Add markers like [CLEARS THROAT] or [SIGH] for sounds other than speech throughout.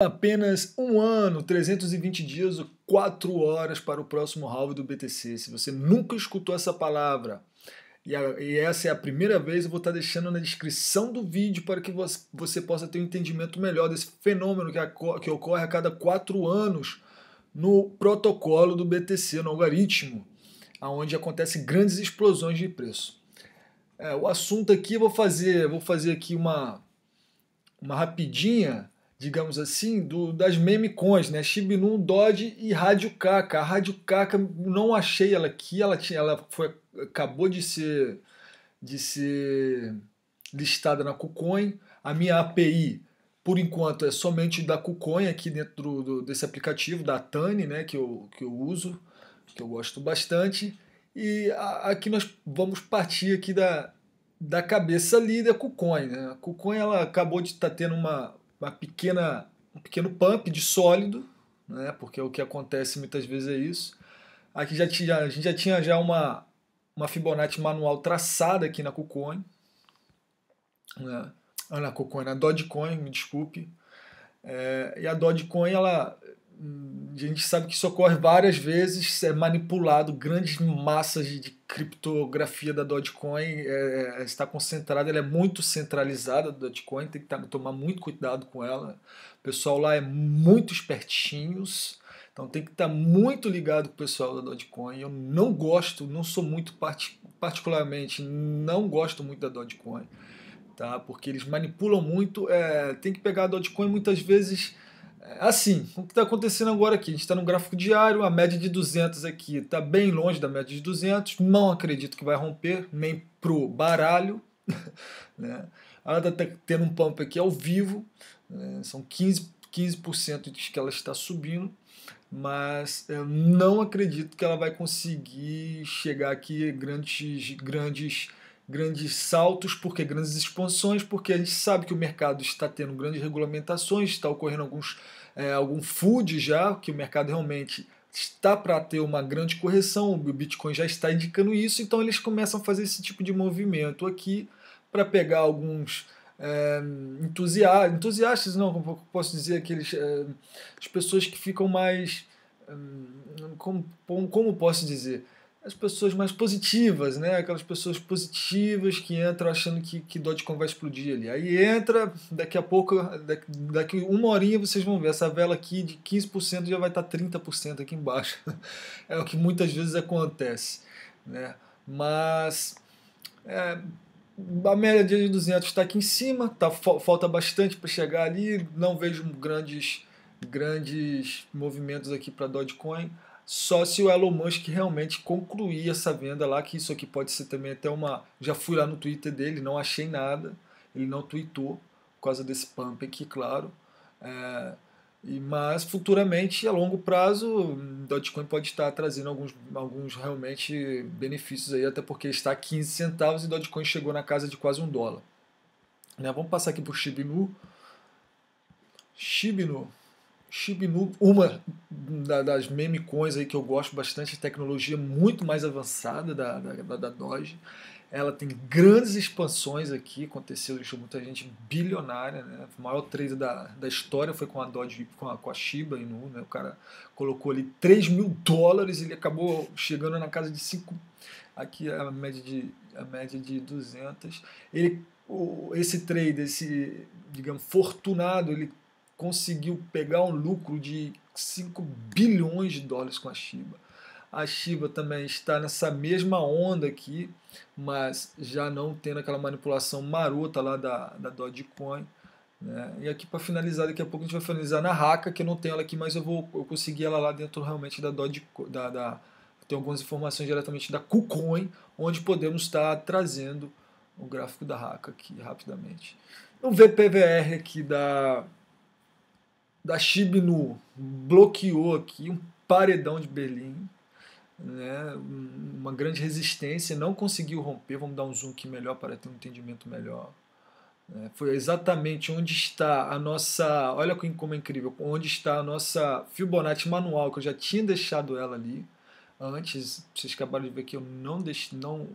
Apenas um ano, 320 dias 4 horas para o próximo halve do BTC. Se você nunca escutou essa palavra e, a, e essa é a primeira vez, eu vou estar tá deixando na descrição do vídeo para que você, você possa ter um entendimento melhor desse fenômeno que, a, que ocorre a cada 4 anos no protocolo do BTC, no algoritmo, onde acontecem grandes explosões de preço. É, o assunto aqui, eu vou fazer, vou fazer aqui uma, uma rapidinha digamos assim, do, das memecons, né? Shibinu, Dodge e Rádio Kaka. A Rádio Kaka, não achei ela aqui, ela, tinha, ela foi, acabou de ser, de ser listada na KuCoin. A minha API, por enquanto, é somente da KuCoin aqui dentro do, desse aplicativo, da Tani, né? Que eu, que eu uso, que eu gosto bastante. E a, aqui nós vamos partir aqui da, da cabeça ali da KuCoin. Né? A KuCoin ela acabou de estar tá tendo uma, uma pequena, um pequeno pump de sólido, né? porque o que acontece muitas vezes é isso. Aqui já tinha, a gente já tinha já uma, uma Fibonacci manual traçada aqui na KuCoin, né? Ah, na KuCoin, na Dogecoin, me desculpe. É, e a Dogecoin, ela a gente sabe que isso ocorre várias vezes, é manipulado, grandes massas de, criptografia da Dogecoin é, é, está concentrada, ela é muito centralizada, a Dogecoin, tem que tá, tomar muito cuidado com ela. O pessoal lá é muito espertinhos, então tem que estar tá muito ligado com o pessoal da Dogecoin. Eu não gosto, não sou muito particularmente, não gosto muito da Dogecoin, tá? porque eles manipulam muito, é, tem que pegar a Dogecoin muitas vezes é, assim, o que está acontecendo agora aqui? A gente está no gráfico diário, a média de 200 aqui está bem longe da média de 200, não acredito que vai romper, nem pro baralho. [LAUGHS] Né? Ela está tendo um pump aqui ao vivo, né? são 15%, 15 de que ela está subindo, mas eu não acredito que ela vai conseguir chegar aqui grandes, grandes grandes saltos, porque grandes expansões, porque a gente sabe que o mercado está tendo grandes regulamentações, está ocorrendo alguns é, algum food já, que o mercado realmente está para ter uma grande correção, o Bitcoin já está indicando isso, então eles começam a fazer esse tipo de movimento aqui para pegar alguns é, entusiastas, entusiastas não, como posso dizer, aqueles, é, as pessoas que ficam mais, hum, como, como posso dizer, as pessoas mais positivas, né? Aquelas pessoas positivas que entram achando que, que Dogecoin vai explodir ali. Aí entra, daqui a pouco, daqui, daqui uma horinha vocês vão ver, essa vela aqui de 15% já vai estar 30% aqui embaixo. [LAUGHS] É o que muitas vezes acontece, né? Mas é, a média de 200 está aqui em cima, tá, falta bastante para chegar ali, não vejo grandes, grandes movimentos aqui para Dogecoin. Só se o Elon Musk realmente concluir essa venda lá, que isso aqui pode ser também até uma. Já fui lá no Twitter dele, não achei nada, ele não tweetou por causa desse pump aqui, claro. É, e, mas futuramente, a longo prazo, Dogecoin pode estar trazendo alguns, alguns realmente benefícios aí, até porque está a 15 centavos e Dogecoin chegou na casa de quase um dólar. Né? Vamos passar aqui por Shibinu. Shibinu Shibinu, uma das meme coins aí que eu gosto bastante, é tecnologia muito mais avançada da, da, da, Doge. Ela tem grandes expansões aqui, aconteceu deixou muita gente bilionária, né? O maior trade da, da história foi com a Doge, com a, com a Shiba Inu, né? O cara colocou ali 3 mil dólares e ele acabou chegando na casa de 5... Aqui a média de, a média de 200. Ele, esse trade, esse, digamos, fortunado, ele conseguiu pegar um lucro de 5 bilhões de dólares com a Shiba. A Shiba também está nessa mesma onda aqui, mas já não tendo aquela manipulação marota lá da, da Dogecoin. Né? E aqui para finalizar, daqui a pouco a gente vai finalizar na Raka, que eu não tenho ela aqui, mas eu vou eu consegui ela lá dentro realmente da Dogecoin. Da, da, tem algumas informações diretamente da KuCoin, onde podemos estar trazendo o gráfico da Raka aqui rapidamente. No VPVR aqui da da Chibnu bloqueou aqui um paredão de Berlim, né, uma grande resistência, não conseguiu romper. Vamos dar um zoom aqui melhor para ter um entendimento melhor. É, foi exatamente onde está a nossa. Olha como é incrível, onde está a nossa Fibonacci manual, que eu já tinha deixado ela ali antes. Vocês acabaram de ver que eu não, deixe, não,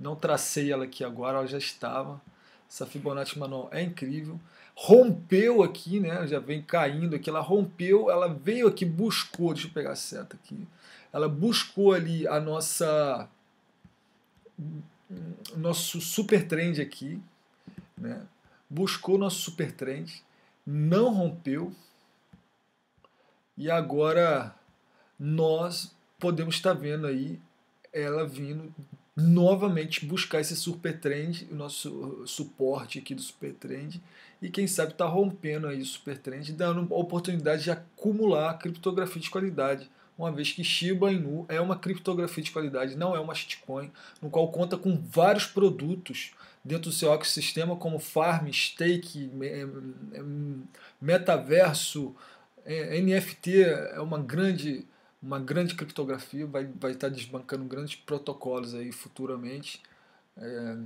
não tracei ela aqui agora, ela já estava. Essa Fibonacci manual é incrível rompeu aqui, né? Já vem caindo aqui, ela rompeu, ela veio aqui, buscou, deixa eu pegar a seta aqui. Ela buscou ali a nossa nosso super trend aqui, né? Buscou nosso super trend, não rompeu. E agora nós podemos estar vendo aí ela vindo novamente buscar esse trend, o nosso uh, suporte aqui do super trend e quem sabe tá rompendo aí o super trend, dando a oportunidade de acumular criptografia de qualidade, uma vez que Shiba Inu é uma criptografia de qualidade, não é uma shitcoin, no qual conta com vários produtos dentro do seu ecossistema, como farm, stake, eh, eh, metaverso, eh, NFT, é uma grande uma grande criptografia, vai, vai estar tá desbancando grandes protocolos aí futuramente. É,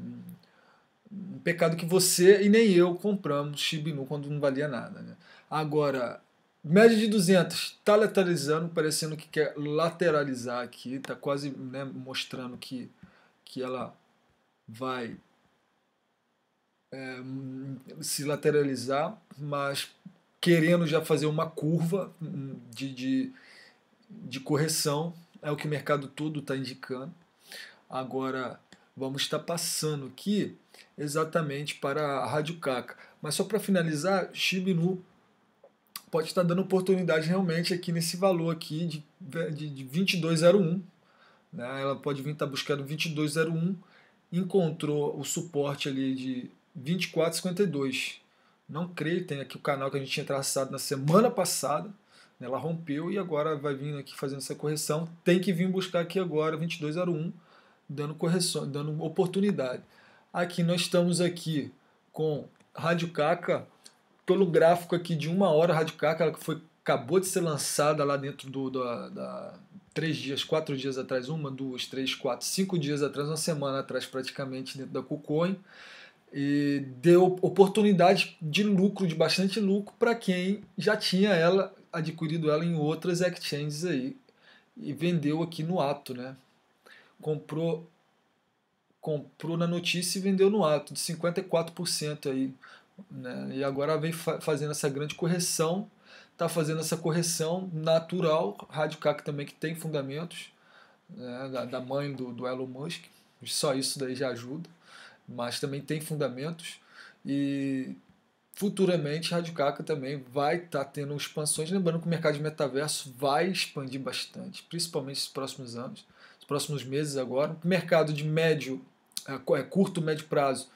um pecado que você e nem eu compramos Shibinu quando não valia nada. Né? Agora, média de 200, está lateralizando, parecendo que quer lateralizar aqui, está quase né, mostrando que, que ela vai é, se lateralizar, mas querendo já fazer uma curva hum, de, de de correção, é o que o mercado todo está indicando. Agora, vamos estar tá passando aqui exatamente para a Rádio Caca. Mas só para finalizar, Shibinu pode estar tá dando oportunidade realmente aqui nesse valor aqui de, de, de 22,01. Né? Ela pode vir estar tá buscando 22,01. Encontrou o suporte ali de 24,52. Não creio, tem aqui o canal que a gente tinha traçado na semana passada. Ela rompeu e agora vai vir aqui fazendo essa correção. Tem que vir buscar aqui agora 2201, dando correção, dando oportunidade. Aqui nós estamos aqui com Rádio Caca, pelo gráfico aqui de uma hora Rádio Caca, ela foi acabou de ser lançada lá dentro do da, da, três dias, quatro dias atrás, uma, duas, três, quatro, cinco dias atrás, uma semana atrás praticamente dentro da KuCoin e deu oportunidade de lucro, de bastante lucro para quem já tinha ela adquirido ela em outras exchanges aí e vendeu aqui no ato, né? Comprou comprou na notícia e vendeu no ato de 54% aí, né? E agora vem fa fazendo essa grande correção, tá fazendo essa correção natural, Rádio CAC também que tem fundamentos, né? da, da mãe do, do Elon Musk. Só isso daí já ajuda, mas também tem fundamentos e futuramente Rádio Caca também vai estar tá tendo expansões. Lembrando que o mercado de metaverso vai expandir bastante, principalmente nos próximos anos, nos próximos meses agora. O mercado de médio, é, é, curto, médio prazo,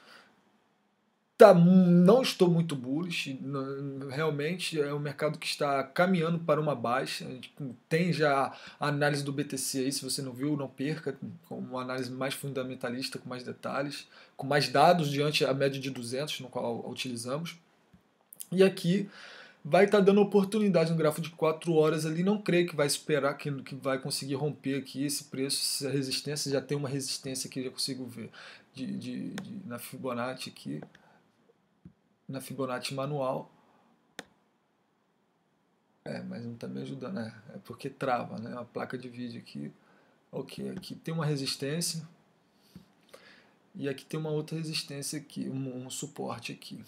tá, não estou muito bullish. Realmente é um mercado que está caminhando para uma baixa. Tem já a análise do BTC aí, se você não viu, não perca, com uma análise mais fundamentalista, com mais detalhes, com mais dados diante a média de 200, no qual utilizamos. E aqui vai estar tá dando oportunidade no gráfico de 4 horas ali. Não creio que vai esperar, que, que vai conseguir romper aqui esse preço, essa resistência. Já tem uma resistência aqui, já consigo ver de, de, de na Fibonacci aqui, na Fibonacci manual. É, mas não está me ajudando, né? É porque trava, né? A placa de vídeo aqui. Ok, aqui tem uma resistência. E aqui tem uma outra resistência aqui, um, um suporte aqui.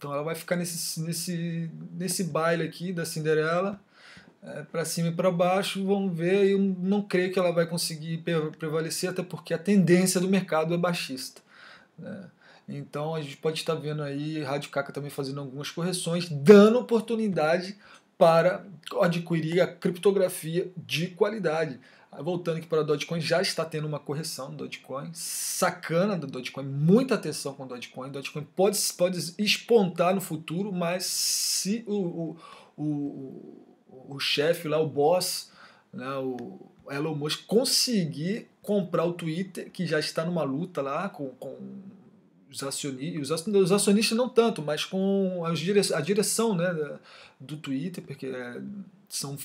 Então ela vai ficar nesse, nesse, nesse baile aqui da Cinderela, é, para cima e para baixo, vamos ver. Eu não creio que ela vai conseguir prevalecer, até porque a tendência do mercado é baixista. Né? Então a gente pode estar vendo aí Rádio Caca também fazendo algumas correções, dando oportunidade para adquirir a criptografia de qualidade. Voltando aqui para o Dogecoin, já está tendo uma correção no Dogecoin, sacana do Dogecoin, muita atenção com o Dogecoin. Dogecoin pode, pode espontar no futuro, mas se o, o, o, o, o chefe lá, o boss, né, o Elon Musk, conseguir comprar o Twitter, que já está numa luta lá com, com os acionistas, os acionistas não tanto, mas com a direção, a direção né, do Twitter, porque é, são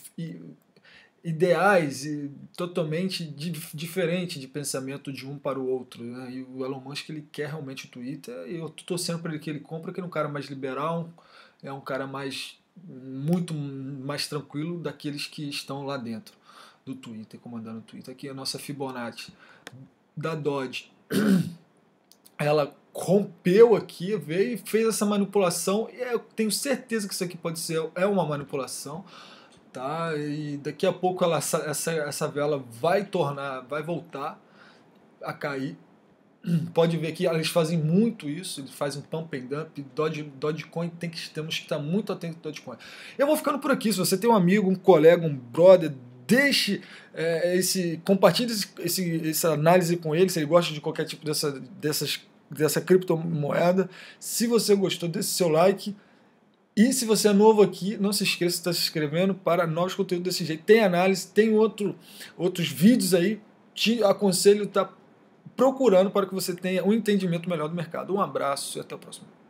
ideais e totalmente di diferente de pensamento de um para o outro. Né? E o Elon Musk ele quer realmente o Twitter. E eu estou sempre para ele que ele compra, que ele é um cara mais liberal, é um cara mais muito mais tranquilo daqueles que estão lá dentro do Twitter, comandando o Twitter. Aqui a nossa Fibonacci da Dodge. [CLEARS THROAT] Ela rompeu aqui, veio e fez essa manipulação. eu tenho certeza que isso aqui pode ser é uma manipulação tá? E daqui a pouco ela, essa, essa vela vai tornar, vai voltar a cair. [CLEARS THROAT] Pode ver que eles fazem muito isso, eles fazem pump and dump, Doge, Dogecoin, tem que, temos que estar muito atento ao Dogecoin. Eu vou ficando por aqui, se você tem um amigo, um colega, um brother, deixe é, esse, compartilhe esse, esse, essa análise com ele, se ele gosta de qualquer tipo dessa, dessas, dessa criptomoeda. Se você gostou, deixe seu like, e se você é novo aqui, não se esqueça de estar se inscrevendo para novos conteúdos desse jeito. Tem análise, tem outro, outros vídeos aí. Te aconselho a tá estar procurando para que você tenha um entendimento melhor do mercado. Um abraço e até o próximo.